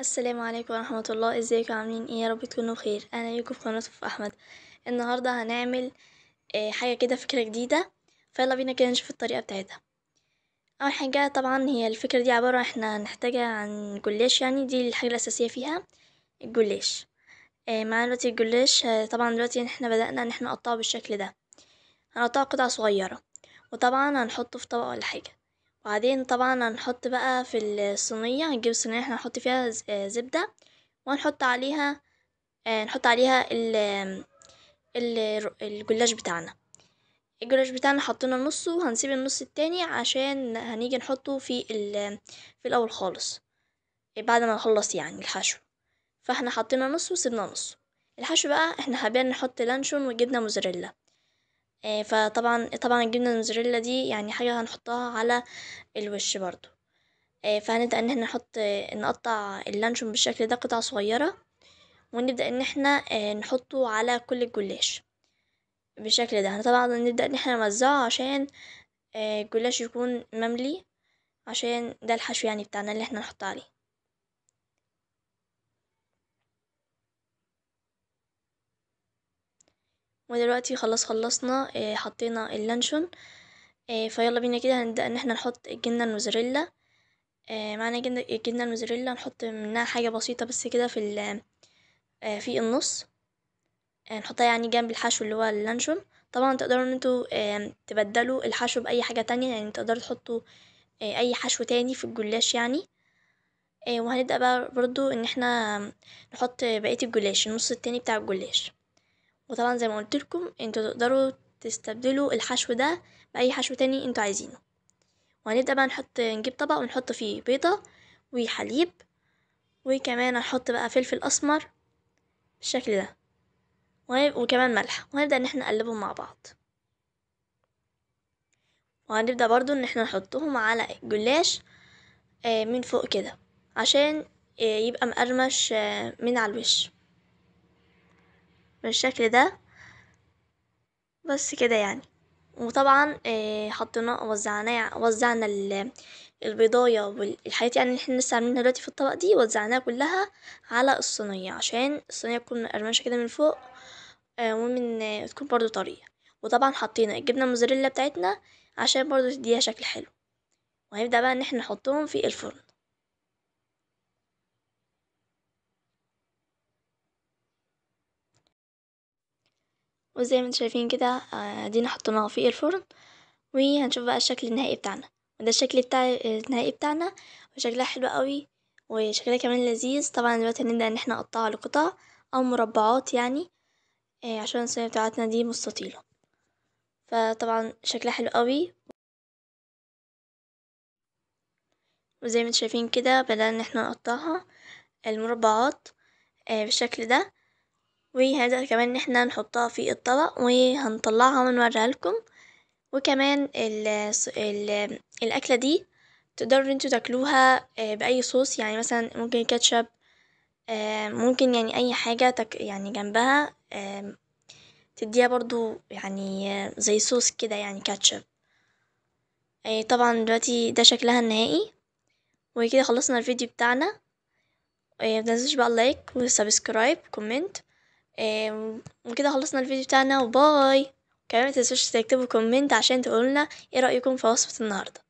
السلام عليكم ورحمة الله ازيكم عاملين ايه يا رب تكونوا بخير انا ليكم في قناة رفف احمد النهاردة هنعمل آه، حاجة كده فكرة جديدة فيلا بينا كده نشوف الطريقة بتاعتها اول حاجة طبعا هي الفكرة دي عبارة احنا هنحتاجها عن جلاش يعني دي الحاجة الاساسية فيها الجلاش آه، معانا دلوقتي الجلاش آه، طبعا دلوقتي احنا بدأنا ان احنا نقطعه بالشكل ده هنقطعه قطع صغيرة وطبعا هنحطه في طبق ولا حاجة وبعدين طبعا هنحط بقى في الصينية هنجيب الصينيه احنا هنحط فيها آه، زبدة وهنحط عليها آه، نحط عليها ال ال الجلاش بتاعنا الجلاش بتاعنا حطينا نصه وهنسيب النص التاني عشان هنيجي نحطه في ال في الاول خالص آه، بعد ما نخلص يعني الحشو فاحنا حطينا نصه وسيبنا نصه الحشو بقى احنا حابين نحط لانشون وجبنة موزاريلا آه، فطبعا طبعا الجبنة الموزاريلا دي يعني حاجة هنحطها على الوش برضو آه، فهنبدأ ان احنا نحط نقطع اللانشون بالشكل ده قطع صغيرة ونبدأ ان احنا آه، نحطه على كل الجلاش بالشكل ده طبعا نبدأ ان احنا نوزعه عشان الجلاش يكون مملي عشان ده الحشو يعني بتاعنا اللي احنا نحط عليه ودلوقتي خلاص خلصنا آه، حطينا اللانشون آه، فيلا بينا كده هنبدأ ان احنا نحط الجبنة الموزاريلا آه، معانا معنا الجبنة الموزاريلا نحط منها حاجة بسيطة بس كده في ال في النص نحطها يعني جنب الحشو اللي هو اللانشون طبعا تقدروا ان انتوا تبدلوا الحشو بأي حاجة تانية يعني تقدروا تحطوا أي حشو تاني في الجلاش يعني وهنبدأ بقى برضو ان احنا نحط بقية الجلاش النص التاني بتاع الجلاش وطبعا زي ما قلت لكم انتوا تقدروا تستبدلوا الحشو ده باي حشو تاني انتوا عايزينه وهنبدا بقى نحط نجيب طبق ونحط فيه بيضه وحليب وكمان هنحط بقى فلفل اسمر بالشكل ده وكمان ملح وهنبدا ان احنا نقلبهم مع بعض وهنبدا برضو ان احنا نحطهم على الجلاش آه، من فوق كده عشان آه، يبقى مقرمش آه، من على الوش بالشكل ده بس كده يعني وطبعا آه، حطينا وزعناه وزعنا البيضاية والحاجات يعني اللي احنا لسه عاملينها دلوقتي في الطبق دي وزعناها كلها على الصينية عشان الصينية تكون مقرمشة كده من فوق آه، ومن آه، تكون برضو طرية وطبعا حطينا الجبنة الموزاريلا بتاعتنا عشان برضو تديها شكل حلو وهنبدأ بقى ان احنا نحطهم في الفرن وزي ما انتوا شايفين كده ادينا آه، حطيناها في الفرن وهنشوف بقى الشكل النهائي بتاعنا وده الشكل بتاع النهائي بتاعنا وشكلها حلو قوي وشكلها كمان لذيذ طبعا دلوقتي هنبدأ ان احنا نقطعها لقطع او مربعات يعني آه، عشان الصينية بتاعتنا دي مستطيلة فطبعا شكلها حلو قوي وزي ما انتوا شايفين كده بدأنا ان احنا نقطعها المربعات آه، بالشكل ده وهذا كمان ان احنا نحطها في الطبق وهنطلعها ونوريها لكم وكمان ال ال الاكله دي تقدروا انتوا تاكلوها آه، باي صوص يعني مثلا ممكن كاتشب آه، ممكن يعني اي حاجه تك يعني جنبها آه، تديها برضو يعني زي صوص كده يعني كاتشب طبعا دلوقتي ده شكلها النهائي وكده خلصنا الفيديو بتاعنا تنسوش بقى اللايك وسبسكرايب كومنت إيه، وكده خلصنا الفيديو بتاعنا وباي كمان متنسوش تكتبوا كومنت عشان تقولنا ايه رأيكم في وصفة النهاردة